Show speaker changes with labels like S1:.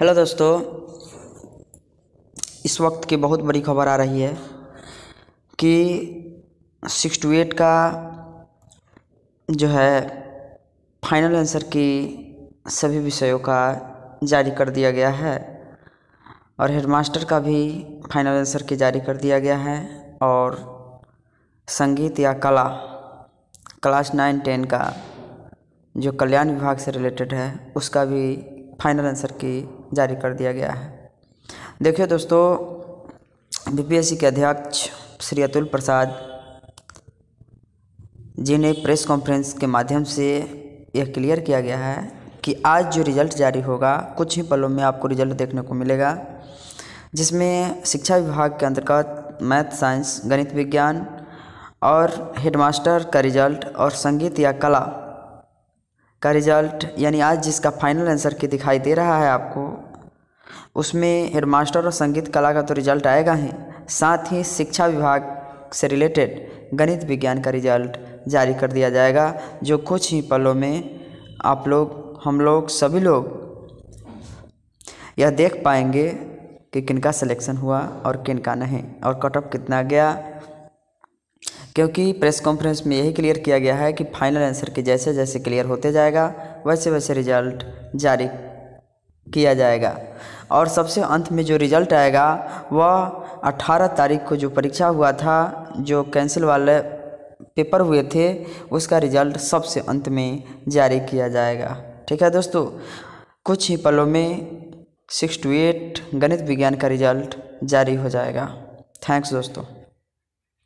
S1: hello दोस्तों इस वक्त की बहुत बड़ी खबर आ रही है कि सिक्स टू एट का जो है फाइनल आंसर की सभी विषयों का जारी कर दिया गया है और हेडमास्टर का भी फाइनल आंसर की जारी कर दिया गया है और संगीत या कला क्लास नाइन टेन का जो कल्याण विभाग से रिलेटेड है उसका भी फाइनल आंसर की जारी कर दिया गया है देखिए दोस्तों बीपीएससी के अध्यक्ष श्री अतुल प्रसाद जी ने प्रेस कॉन्फ्रेंस के माध्यम से यह क्लियर किया गया है कि आज जो रिज़ल्ट जारी होगा कुछ ही पलों में आपको रिज़ल्ट देखने को मिलेगा जिसमें शिक्षा विभाग के अंतर्गत मैथ साइंस गणित विज्ञान और हेडमास्टर का रिज़ल्ट और संगीत या कला का रिजल्ट यानी आज जिसका फाइनल आंसर की दिखाई दे रहा है आपको उसमें हेडमास्टर और संगीत कला का तो रिजल्ट आएगा ही साथ ही शिक्षा विभाग से रिलेटेड गणित विज्ञान का रिजल्ट जारी कर दिया जाएगा जो कुछ ही पलों में आप लोग हम लोग सभी लोग यह देख पाएंगे कि किनका सिलेक्शन हुआ और किनका नहीं और कट ऑफ कितना गया क्योंकि प्रेस कॉन्फ्रेंस में यही क्लियर किया गया है कि फाइनल आंसर के जैसे जैसे क्लियर होते जाएगा वैसे वैसे रिजल्ट जारी किया जाएगा और सबसे अंत में जो रिजल्ट आएगा वह 18 तारीख को जो परीक्षा हुआ था जो कैंसिल वाले पेपर हुए थे उसका रिजल्ट सबसे अंत में जारी किया जाएगा ठीक है दोस्तों कुछ ही पलों में सिक्स टू एट गणित विज्ञान का रिजल्ट जारी हो जाएगा थैंक्स दोस्तों